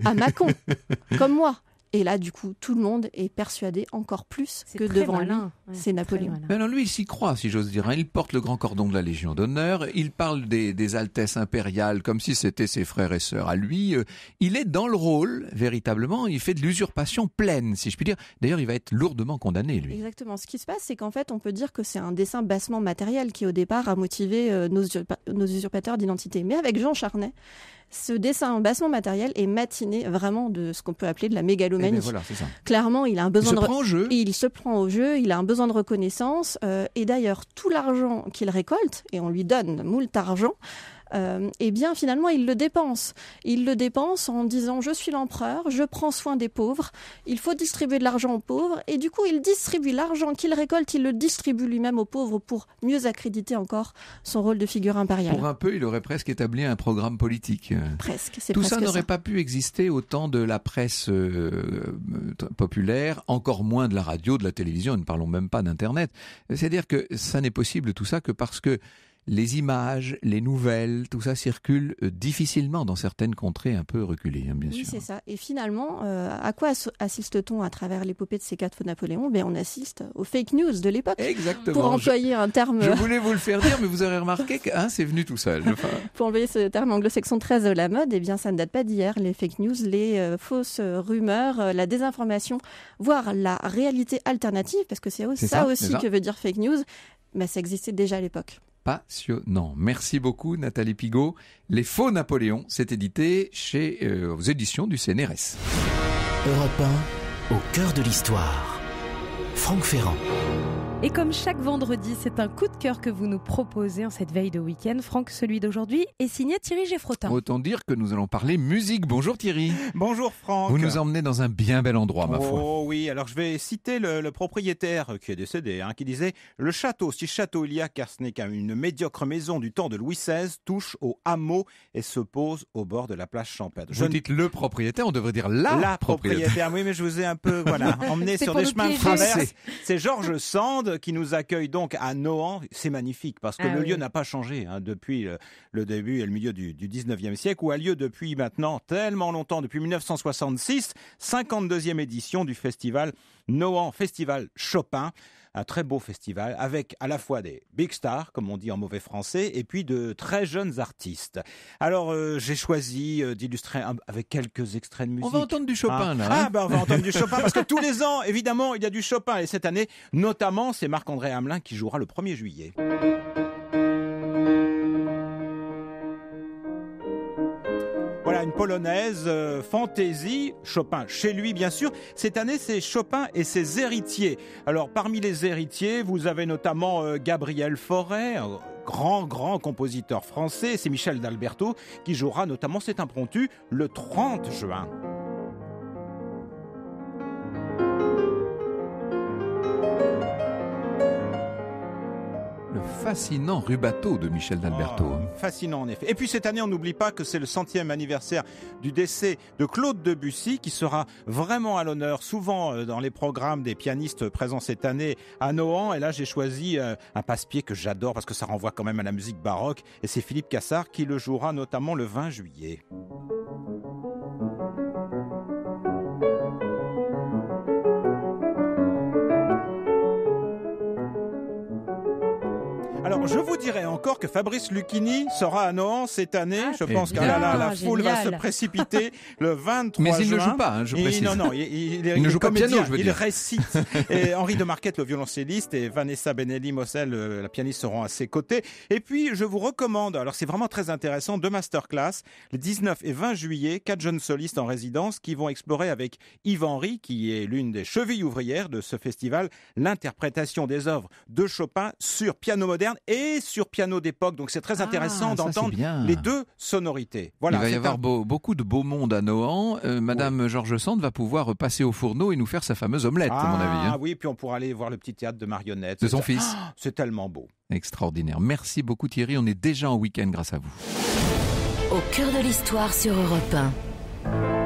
Speaker 2: à Mâcon,
Speaker 1: (laughs)
Speaker 3: comme moi. Et là, du coup, tout le monde est persuadé encore plus que devant l'un lui, c'est Napoléon.
Speaker 2: Mais non, lui, il s'y croit, si j'ose dire. Il porte le grand cordon de la Légion d'honneur. Il parle des, des, altesses impériales comme si c'était ses frères et sœurs à lui. Euh, il est dans le rôle, véritablement. Il fait de l'usurpation pleine, si je puis dire. D'ailleurs, il va être lourdement condamné, lui.
Speaker 3: Exactement. Ce qui se passe, c'est qu'en fait, on peut dire que c'est un dessin bassement matériel qui, au départ, a motivé euh, nos, nos usurpateurs d'identité. Mais avec Jean Charnay, ce dessin en bassement matériel est matiné vraiment de ce qu'on peut appeler de la mégalomanie. Eh ben Clairement, il a un besoin de se prend au jeu. il se prend au jeu, il a un besoin de reconnaissance euh, et d'ailleurs tout l'argent qu'il récolte et on lui donne moult argent et euh, eh bien finalement il le dépense. Il le dépense en disant je suis l'empereur, je prends soin des pauvres, il faut distribuer de l'argent aux pauvres, et du coup il distribue l'argent qu'il récolte, il le distribue lui-même aux pauvres pour mieux accréditer encore son rôle de figure impériale. Pour
Speaker 2: un peu, il aurait presque établi un programme politique.
Speaker 3: Presque, Tout ça n'aurait
Speaker 2: pas pu exister au temps de la presse euh, euh, populaire, encore moins de la radio, de la télévision, ne parlons même pas d'Internet. C'est-à-dire que ça n'est possible tout ça que parce que les images, les nouvelles, tout ça circule euh, difficilement dans certaines contrées un peu reculées, hein, bien sûr.
Speaker 3: Oui, c'est hein. ça. Et finalement, euh, à quoi assiste-t-on à travers l'épopée de ces quatre faux Napoléon ben, On assiste aux fake news de l'époque. Exactement. Pour employer un terme. Je euh, voulais
Speaker 2: vous le faire dire, mais vous aurez (laughs) remarqué que hein, c'est venu tout seul. (laughs)
Speaker 3: pour employer ce terme anglo-saxon très de la mode, et eh bien, ça ne date pas d'hier. Les fake news, les fausses rumeurs, la désinformation, voire la réalité alternative, parce que c'est ça, aussi que veut dire fake news, ben, ça existait déjà à l'époque
Speaker 2: passionnant. Merci beaucoup Nathalie Pigot. Les faux Napoléons, c'est édité chez euh, aux éditions du CNRS. Europe 1, au cœur de l'histoire. Franck Ferrand.
Speaker 1: Et comme chaque vendredi, c'est un coup de cœur que vous nous proposez en cette veille de week-end. Franck, celui d'aujourd'hui est signé Thierry Geffrotin.
Speaker 2: Autant dire que nous allons parler musique. Bonjour Thierry. (laughs) Bonjour Franck. Vous nous emmenez dans un bien bel endroit, ma foi.
Speaker 4: Oh oui, alors je vais citer le, propriétaire qui est décédé, hein, qui disait Le château, si château il y a, car ce n'est qu'une médiocre maison du temps de Louis XVI, touche au hameau et se pose au bord de la place champêtre. Je vous
Speaker 2: dites le propriétaire, on devrait dire la, la propriétaire.
Speaker 4: Oui, mais je vous ai un peu voilà, (laughs) emmené sur des chemins de traverse. C'est Georges Sand euh, qui nous accueille donc à Nohant. C'est magnifique parce que ah le lieu n'a pas changé hein, depuis le début et le milieu du, du 19e siècle, où a lieu depuis maintenant tellement longtemps, depuis 1966, 52e édition du festival Nohant, festival Chopin un très beau festival avec à la fois des big stars, comme on dit en mauvais français, et puis de très jeunes artistes. Alors euh, j'ai choisi euh, d'illustrer avec quelques extraits de musique. On va entendre du Chopin hein. là. ah hein. ben on va entendre du (laughs) Chopin parce que tous les ans, évidemment, il y a du Chopin et cette année, notamment, c'est Marc-André Hamelin qui jouera le 1er juillet. polonaise, euh, fantaisie, Chopin chez lui bien sûr. Cette année, c'est Chopin et ses héritiers. Alors parmi les héritiers, vous avez notamment euh, Gabriel Fauré, grand, grand compositeur français. C'est Michel d'Alberto qui jouera notamment cet impromptu le 30 juin.
Speaker 2: Le fascinant rubato de Michel D'Alberto. Ah,
Speaker 4: fascinant en effet. Et puis cette année, on n'oublie pas que c'est le centième anniversaire du décès de Claude Debussy qui sera vraiment à l'honneur, souvent euh, dans les programmes des pianistes présents cette année à Nohant. Et là, j'ai choisi euh, un passe-pied que j'adore parce que ça renvoie quand même à la musique baroque. Et c'est Philippe Cassard qui le jouera notamment le 20 juillet. je vous dirais encore que Fabrice Lucchini sera à Nohant cette année. Ah, je pense que la, ah, foule va se précipiter (laughs) le 23 Mais juin. Mais il ne joue pas, hein, je précise. Il, non, non, il, il ne joue pas piano, je veux dire. Il récite. (laughs) Henri de Marquette, le violoncelliste, et Vanessa Benelli Mossel, la pianiste, seront à ses côtés. Et puis, je vous recommande, alors c'est vraiment très intéressant, deux masterclass, le 19 et 20 juillet, quatre jeunes solistes en résidence qui vont explorer avec Yves henri qui est l'une des chevilles ouvrières de ce festival, l'interprétation des œuvres de Chopin sur piano moderne et sur piano d'époque. Donc c'est très ah, intéressant d'entendre les deux sonorités. Il va y avoir
Speaker 2: beaucoup de beau monde à Nohant. Euh, Madame Georges Sand va pouvoir passer au fourneau et nous faire sa fameuse omelette, à mon ah, avis. Ah
Speaker 4: oui, puis on pourra aller voir le petit théâtre de marionnettes. De son fils. (gasps) c'est tellement beau.
Speaker 2: Extraordinaire. Merci beaucoup Thierry. On est déjà en week-end grâce à vous.
Speaker 1: Au cœur de l'histoire sur Europe 1.